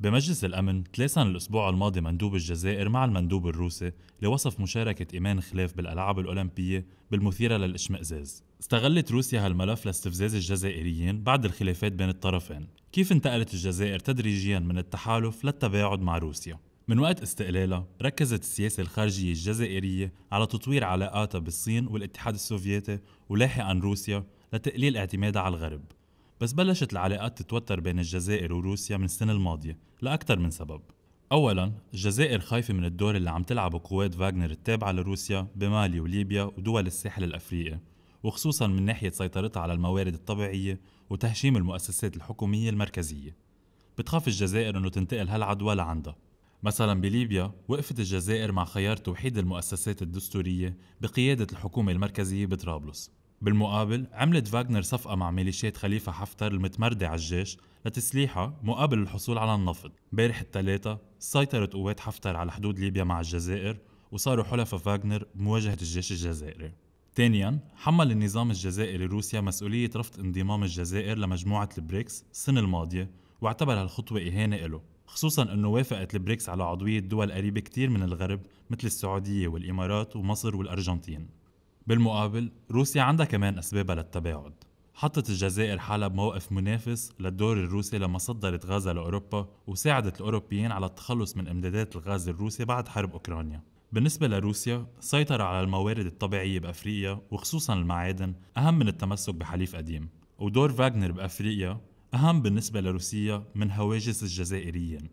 بمجلس الأمن تلاسن الأسبوع الماضي مندوب الجزائر مع المندوب الروسي لوصف مشاركة إيمان خلاف بالألعاب الأولمبية بالمثيرة للإشمئزاز استغلت روسيا هالملف لاستفزاز الجزائريين بعد الخلافات بين الطرفين كيف انتقلت الجزائر تدريجيا من التحالف للتباعد مع روسيا من وقت استقلالها ركزت السياسة الخارجية الجزائرية على تطوير علاقاتها بالصين والاتحاد السوفيتي ولاحقا روسيا لتقليل اعتمادها على الغرب بس بلشت العلاقات تتوتر بين الجزائر وروسيا من السنة الماضية لأكثر من سبب أولا الجزائر خايفة من الدور اللي عم تلعبه قوات فاغنر التابعة لروسيا بمالي وليبيا ودول الساحل الأفريقي وخصوصا من ناحية سيطرتها على الموارد الطبيعية وتهشيم المؤسسات الحكومية المركزية بتخاف الجزائر أنه تنتقل هالعدوى لعندها مثلا بليبيا وقفت الجزائر مع خيار توحيد المؤسسات الدستورية بقيادة الحكومة المركزية بطرابلس بالمقابل عملت فاغنر صفقة مع ميليشيات خليفة حفتر المتمردة على الجيش لتسليحها مقابل الحصول على النفط بارح الثلاثة سيطرت قوات حفتر على حدود ليبيا مع الجزائر وصاروا حلفاء فاغنر بمواجهة الجيش الجزائري ثانيا حمل النظام الجزائري روسيا مسؤولية رفض انضمام الجزائر لمجموعة البريكس السنة الماضية واعتبر هالخطوة إهانة له خصوصا أنه وافقت البريكس على عضوية دول قريبة كتير من الغرب مثل السعودية والإمارات ومصر والأرجنتين بالمقابل روسيا عندها كمان أسبابها للتباعد حطت الجزائر حالها بموقف منافس للدور الروسي لما صدرت غازا لأوروبا وساعدت الأوروبيين على التخلص من إمدادات الغاز الروسي بعد حرب أوكرانيا بالنسبة لروسيا سيطرة على الموارد الطبيعية بأفريقيا وخصوصا المعادن أهم من التمسك بحليف قديم ودور فاغنر بأفريقيا أهم بالنسبة لروسيا من هواجس الجزائريين